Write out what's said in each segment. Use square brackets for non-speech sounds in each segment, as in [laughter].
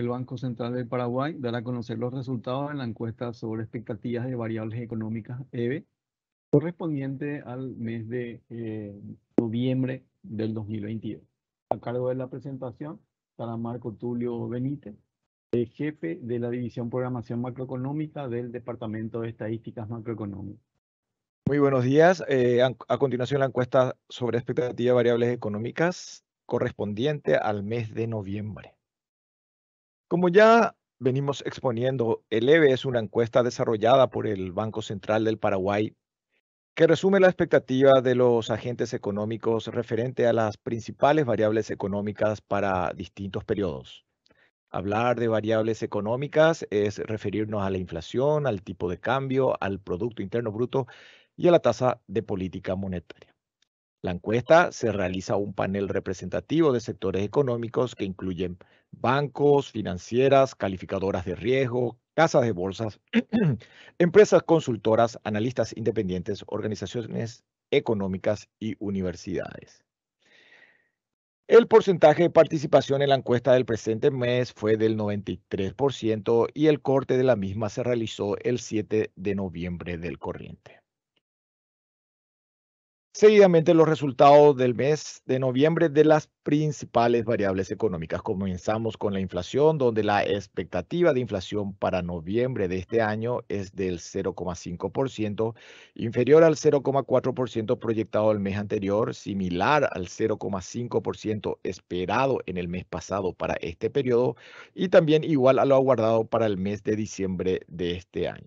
el Banco Central del Paraguay dará a conocer los resultados de la encuesta sobre expectativas de variables económicas EVE correspondiente al mes de eh, noviembre del 2022. A cargo de la presentación estará Marco Tulio Benítez, jefe de la División Programación Macroeconómica del Departamento de Estadísticas Macroeconómicas. Muy buenos días. Eh, a, continuación la encuesta sobre expectativas de variables económicas correspondiente al mes de noviembre. Como ya venimos exponiendo, el EVE es una encuesta desarrollada por el Banco Central del Paraguay que resume la expectativa de los agentes económicos referente a las principales variables económicas para distintos periodos. Hablar de variables económicas es referirnos a la inflación, al tipo de cambio, al Producto Interno Bruto y a la tasa de política monetaria. La encuesta se realiza un panel representativo de sectores económicos que incluyen bancos, financieras, calificadoras de riesgo, casas de bolsas, [clears throat] empresas consultoras, analistas independientes, organizaciones económicas y universidades. El porcentaje de participación en la encuesta del presente mes fue del 93% y el corte de la misma se realizó el 7 de noviembre del corriente. Seguidamente los resultados del mes de noviembre de las principales variables económicas. Comenzamos con la inflación, donde la expectativa de inflación para noviembre de este año es del 0,5%, inferior al 0,4% proyectado el mes anterior, similar al 0,5% esperado en el mes pasado para este periodo y también igual a lo aguardado para el mes de diciembre de este año.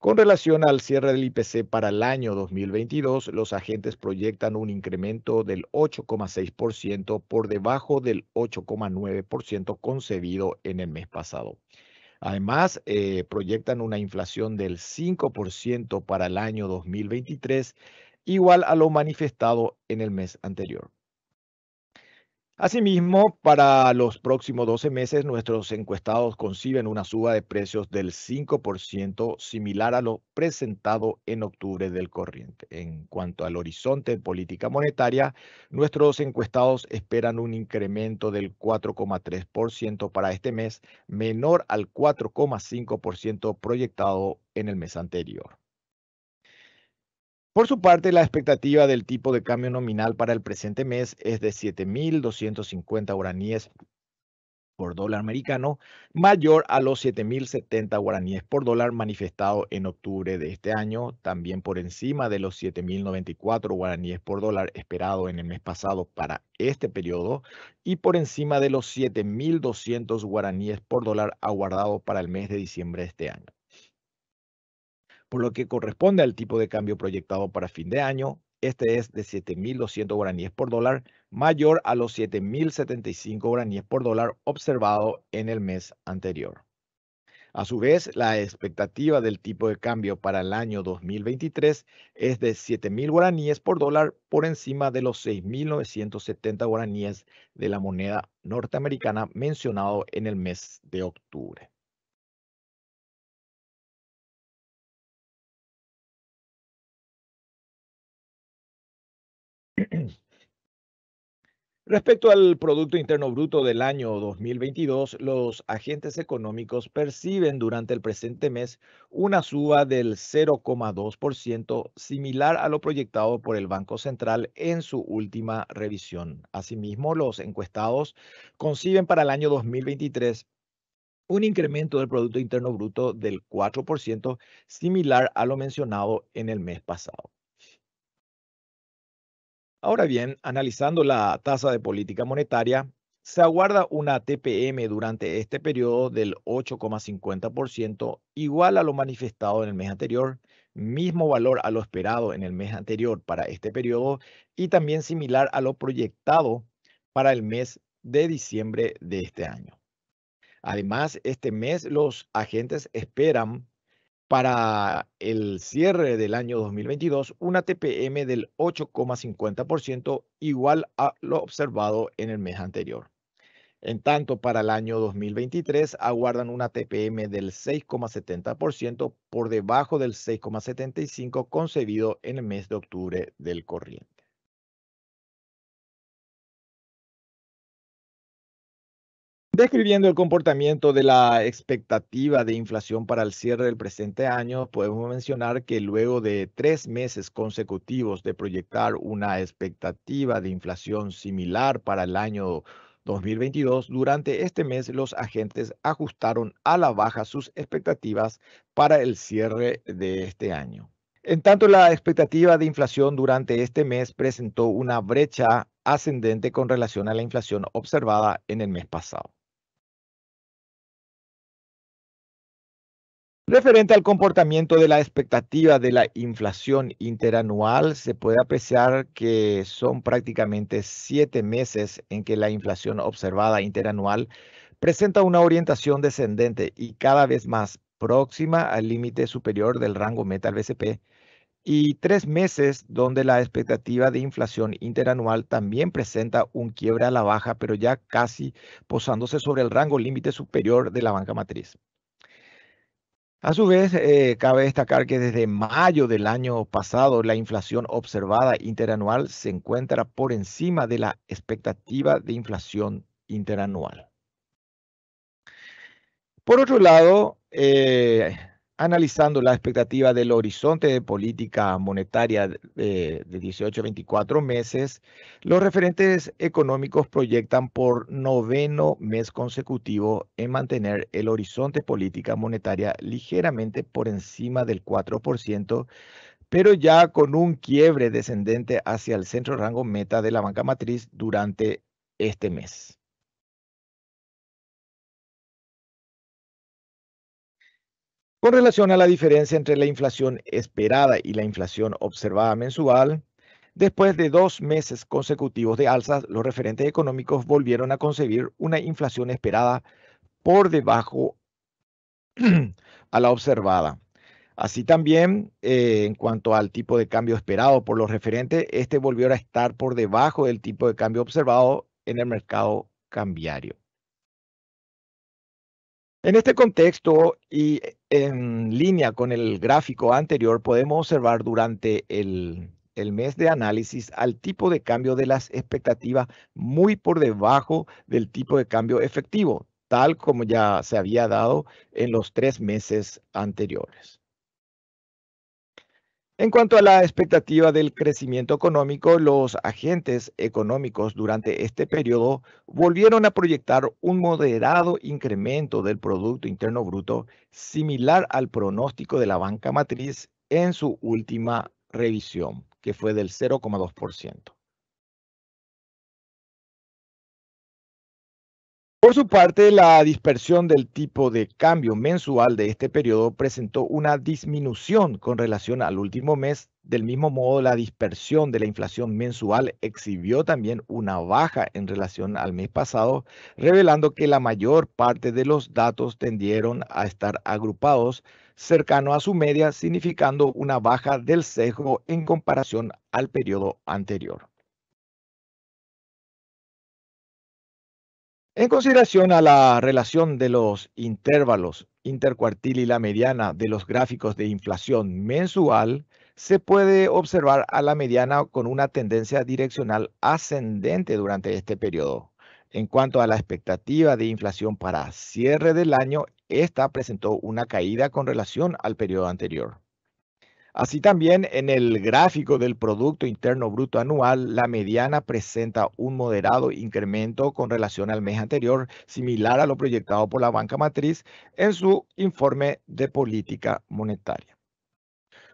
Con relación al cierre del IPC para el año 2022, los agentes proyectan un incremento del 8,6% por debajo del 8,9% concebido en el mes pasado. Además, eh, proyectan una inflación del 5% para el año 2023, igual a lo manifestado en el mes anterior. Asimismo, para los próximos 12 meses, nuestros encuestados conciben una suba de precios del 5%, similar a lo presentado en octubre del corriente. En cuanto al horizonte en política monetaria, nuestros encuestados esperan un incremento del 4,3% para este mes, menor al 4,5% proyectado en el mes anterior. Por su parte, la expectativa del tipo de cambio nominal para el presente mes es de 7.250 guaraníes por dólar americano, mayor a los 7.070 guaraníes por dólar manifestado en octubre de este año, también por encima de los 7.094 guaraníes por dólar esperado en el mes pasado para este periodo y por encima de los 7.200 guaraníes por dólar aguardado para el mes de diciembre de este año por lo que corresponde al tipo de cambio proyectado para fin de año. Este es de 7.200 guaraníes por dólar, mayor a los 7.075 guaraníes por dólar observado en el mes anterior. A su vez, la expectativa del tipo de cambio para el año 2023 es de 7.000 guaraníes por dólar por encima de los 6.970 guaraníes de la moneda norteamericana mencionado en el mes de octubre. Respecto al Producto Interno Bruto del año 2022, los agentes económicos perciben durante el presente mes una suba del 0,2%, similar a lo proyectado por el Banco Central en su última revisión. Asimismo, los encuestados conciben para el año 2023 un incremento del Producto Interno Bruto del 4%, similar a lo mencionado en el mes pasado. Ahora bien, analizando la tasa de política monetaria, se aguarda una TPM durante este periodo del 8,50%, igual a lo manifestado en el mes anterior, mismo valor a lo esperado en el mes anterior para este periodo y también similar a lo proyectado para el mes de diciembre de este año. Además, este mes los agentes esperan para el cierre del año 2022 una TPM del 8,50% igual a lo observado en el mes anterior. En tanto, para el año 2023 aguardan una TPM del 6,70% por debajo del 6,75% concebido en el mes de octubre del corriente. Describiendo el comportamiento de la expectativa de inflación para el cierre del presente año, podemos mencionar que luego de tres meses consecutivos de proyectar una expectativa de inflación similar para el año 2022, durante este mes los agentes ajustaron a la baja sus expectativas para el cierre de este año. En tanto, la expectativa de inflación durante este mes presentó una brecha ascendente con relación a la inflación observada en el mes pasado. Referente al comportamiento de la expectativa de la inflación interanual, se puede apreciar que son prácticamente siete meses en que la inflación observada interanual presenta una orientación descendente y cada vez más próxima al límite superior del rango meta BCP y tres meses donde la expectativa de inflación interanual también presenta un quiebre a la baja, pero ya casi posándose sobre el rango límite superior de la banca matriz. A su vez, eh, cabe destacar que desde mayo del año pasado la inflación observada interanual se encuentra por encima de la expectativa de inflación interanual. Por otro lado, eh, analizando la expectativa del horizonte de política monetaria de, 18 eh, a 24 meses, los referentes económicos proyectan por noveno mes consecutivo en mantener el horizonte política monetaria ligeramente por encima del 4%, pero ya con un quiebre descendente hacia el centro rango meta de la banca matriz durante este mes. Con relación a la diferencia entre la inflación esperada y la inflación observada mensual, después de dos meses consecutivos de alzas, los referentes económicos volvieron a concebir una inflación esperada por debajo [clears throat] a la observada. Así también, eh, en cuanto al tipo de cambio esperado por los referentes, este volvió a estar por debajo del tipo de cambio observado en el mercado cambiario. En este contexto y en línea con el gráfico anterior, podemos observar durante el, mes de análisis al tipo de cambio de las expectativas muy por debajo del tipo de cambio efectivo, tal como ya se había dado en los tres meses anteriores. En cuanto a la expectativa del crecimiento económico, los agentes económicos durante este periodo volvieron a proyectar un moderado incremento del Producto Interno Bruto similar al pronóstico de la banca matriz en su última revisión, que fue del 0,2%. Por su parte, la dispersión del tipo de cambio mensual de este periodo presentó una disminución con relación al último mes. Del mismo modo, la dispersión de la inflación mensual exhibió también una baja en relación al mes pasado, revelando que la mayor parte de los datos tendieron a estar agrupados cercano a su media, significando una baja del sesgo en comparación al periodo anterior. En consideración a la relación de los intervalos intercuartil y la mediana de los gráficos de inflación mensual, se puede observar a la mediana con una tendencia direccional ascendente durante este periodo. En cuanto a la expectativa de inflación para cierre del año, esta presentó una caída con relación al periodo anterior. Así también en el gráfico del Producto Interno Bruto Anual, la mediana presenta un moderado incremento con relación al mes anterior, similar a lo proyectado por la banca matriz en su informe de política monetaria.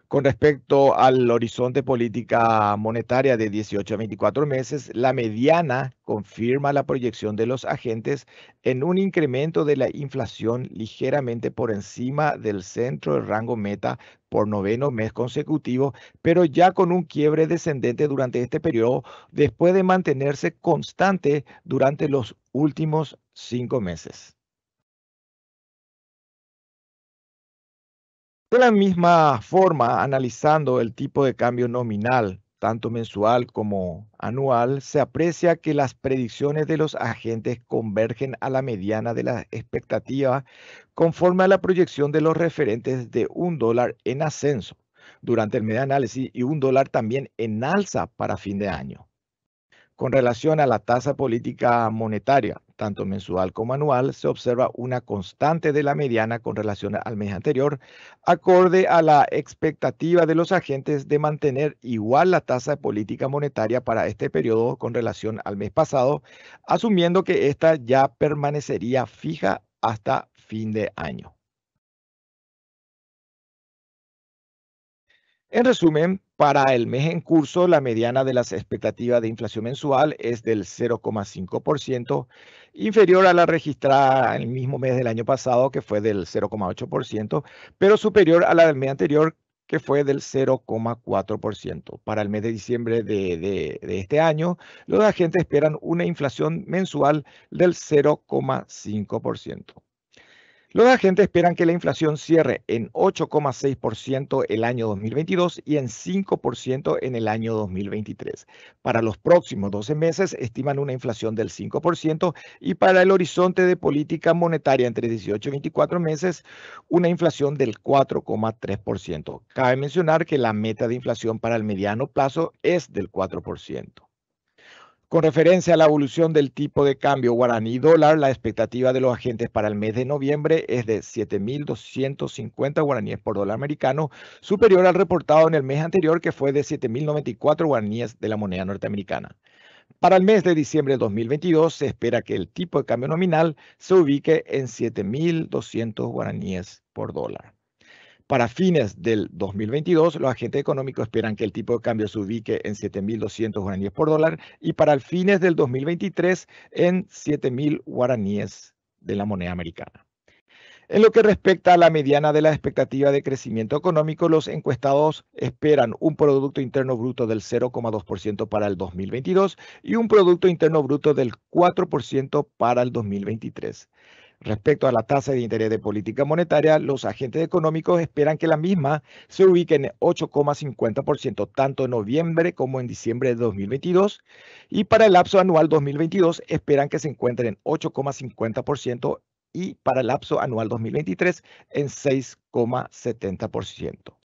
Con respecto al horizonte política monetaria de 18 a 24 meses, la mediana confirma la proyección de los agentes en un incremento de la inflación ligeramente por encima del centro del rango meta por noveno mes consecutivo, pero ya con un quiebre descendente durante este periodo, después de mantenerse constante durante los últimos cinco meses. De la misma forma, analizando el tipo de cambio nominal, tanto mensual como anual, se aprecia que las predicciones de los agentes convergen a la mediana de las expectativas conforme a la proyección de los referentes de un dólar en ascenso durante el medio análisis y un dólar también en alza para fin de año. Con relación a la tasa política monetaria, tanto mensual como anual, se observa una constante de la mediana con relación al mes anterior, acorde a la expectativa de los agentes de mantener igual la tasa de política monetaria para este periodo con relación al mes pasado, asumiendo que esta ya permanecería fija hasta fin de año. En resumen, para el mes en curso, la mediana de las expectativas de inflación mensual es del 0,5%, inferior a la registrada el mismo mes del año pasado, que fue del 0,8%, pero superior a la del mes anterior, que fue del 0,4%. Para el mes de diciembre de, de, este año, los agentes esperan una inflación mensual del 0,5%. Los agentes esperan que la inflación cierre en 8,6% el año 2022 y en 5% en el año 2023. Para los próximos 12 meses estiman una inflación del 5% y para el horizonte de política monetaria entre 18 y 24 meses una inflación del 4,3%. Cabe mencionar que la meta de inflación para el mediano plazo es del 4%. Con referencia a la evolución del tipo de cambio guaraní dólar, la expectativa de los agentes para el mes de noviembre es de 7.250 guaraníes por dólar americano, superior al reportado en el mes anterior que fue de 7.094 guaraníes de la moneda norteamericana. Para el mes de diciembre de 2022 se espera que el tipo de cambio nominal se ubique en 7.200 guaraníes por dólar. Para fines del 2022, los agentes económicos esperan que el tipo de cambio se ubique en 7.200 guaraníes por dólar y para fines del 2023 en 7.000 guaraníes de la moneda americana. En lo que respecta a la mediana de la expectativa de crecimiento económico, los encuestados esperan un Producto Interno Bruto del 0,2% para el 2022 y un Producto Interno Bruto del 4% para el 2023. Respecto a la tasa de interés de política monetaria, los agentes económicos esperan que la misma se ubique en 8,50% tanto en noviembre como en diciembre de 2022 y para el lapso anual 2022 esperan que se encuentre en 8,50% y para el lapso anual 2023 en 6,70%.